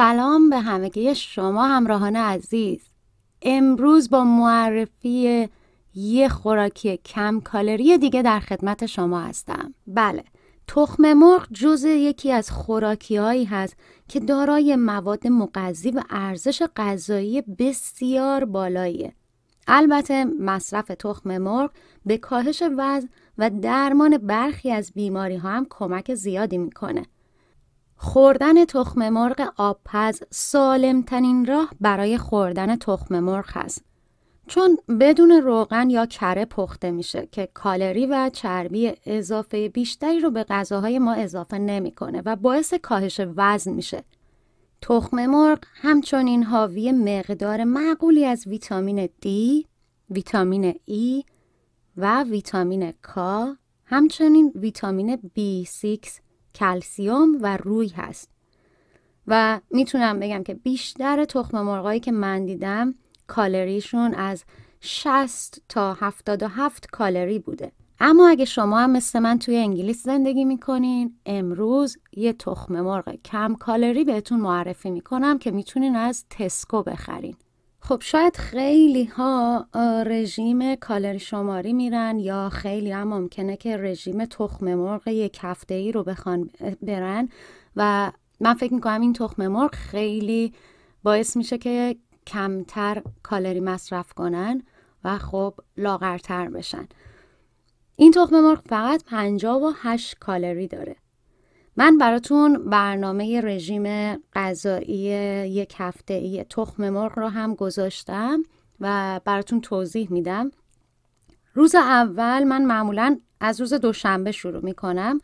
سلام به همه همگی شما همراهان عزیز امروز با معرفی یه خوراکی کم کالری دیگه در خدمت شما هستم بله تخم مرغ جزء یکی از خوراکی هست که دارای مواد مغذی و ارزش غذایی بسیار بالاییه البته مصرف تخم مرغ به کاهش وزن و درمان برخی از بیماری ها هم کمک زیادی میکنه خوردن تخم مرغ آبپز سالمترین راه برای خوردن تخم مرغ هست. چون بدون روغن یا کره پخته میشه که کالری و چربی اضافه بیشتری رو به غذاهای ما اضافه نمیکنه و باعث کاهش وزن میشه. تخم مرغ همچنین حاوی مقدار معقولی از ویتامین D، ویتامین E و ویتامین K، همچنین ویتامین B6 کلسیوم و روی هست و میتونم بگم که بیشتر تخم مرغایی که من دیدم کالریشون از 60 تا 77 کالری بوده اما اگه شما هم مثل من توی انگلیس زندگی میکنین امروز یه تخم مرغ کم کالری بهتون معرفی میکنم که میتونین از تسکو بخرین خب شاید خیلی ها رژیم کالری شماری میرن یا خیلی هم ممکنه که رژیم تخم مرغ یک هفته ای رو بخوان برن و من فکر میکنم این تخم مرغ خیلی باعث میشه که کمتر کالری مصرف کنن و خب لاغرتر بشن این تخم مرغ فقط 58 کالری داره من براتون برنامه رژیم غذایی یک هفته ای تخم مرغ رو هم گذاشتم و براتون توضیح میدم روز اول من معمولا از روز دوشنبه شروع میکنم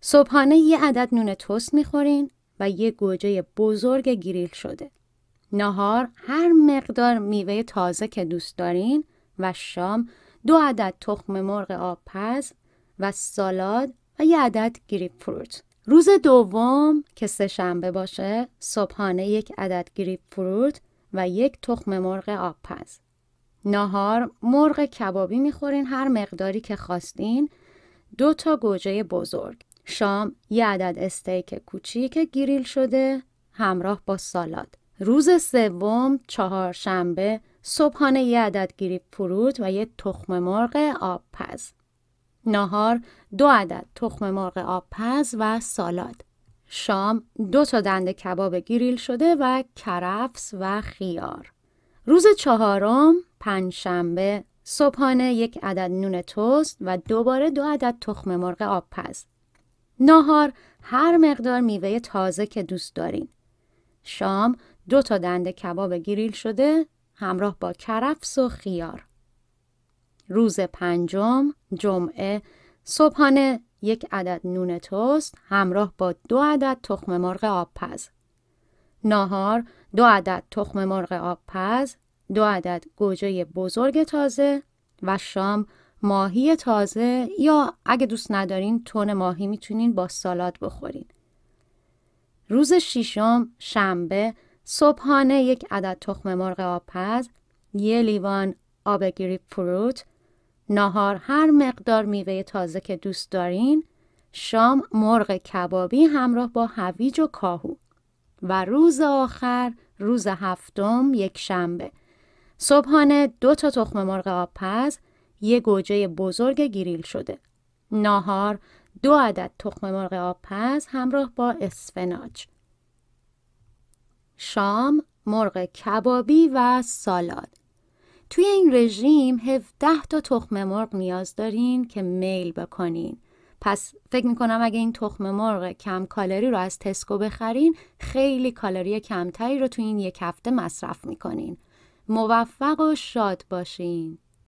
صبحانه یه عدد نون تست میخورین و یه گوجه بزرگ گریل شده نهار هر مقدار میوه تازه که دوست دارین و شام دو عدد تخم مرغ پز و سالاد و یه عدد گریپ فروت روز دوم که سه شنبه باشه صبحانه یک عدد گریپ فروت و یک تخم مرغ آب پز. ناهار مرغ کبابی میخورین هر مقداری که خواستین دو تا گوجه بزرگ شام یه عدد استیک کوچیک گریل شده همراه با سالاد روز سوم چهارشنبه صبحانه یه عدد گریپ فروت و یه تخم مرغ آب پز. ناهار دو عدد تخم مرغ آب پز و سالاد. شام دو تا دند کباب گریل شده و کرفس و خیار. روز چهارم پنجشنبه صبحانه یک عدد نون توست و دوباره دو عدد تخم مرغ آب پز. ناهار هر مقدار میوه تازه که دوست دارین. شام دو تا دند کباب گریل شده همراه با کرفس و خیار. روز پنجم جمعه صبحانه یک عدد نون توست همراه با دو عدد تخم مرغ پز، ناهار دو عدد تخم مرغ پز، دو عدد گوجه بزرگ تازه و شام ماهی تازه یا اگه دوست ندارین تون ماهی میتونین با سالاد بخورین. روز ششم شنبه صبحانه یک عدد تخم مرغ پز، یه لیوان آب گریپ فروت، ناهار هر مقدار میوه تازه که دوست دارین، شام مرغ کبابی همراه با هویج و کاهو و روز آخر روز هفتم یک شنبه صبحانه دو تا تخم مرغ آبپز یه گوجه بزرگ گریل شده ناهار دو عدد تخم مرغ آبپز همراه با اسفناج شام مرغ کبابی و سالاد توی این رژیم 17 تا تخم مرغ نیاز دارین که میل بکنین پس فکر میکنم اگه این تخم مرغ کم کالری رو از تسکو بخرین خیلی کالری کمتری رو توی این یک هفته مصرف میکنین موفق و شاد باشین